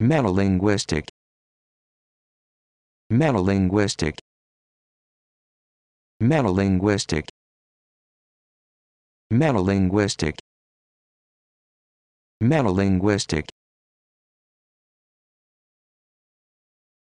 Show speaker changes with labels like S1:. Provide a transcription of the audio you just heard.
S1: Metalinguistic. Metalinguistic. Metalinguistic. Metalinguistic. Metalinguistic.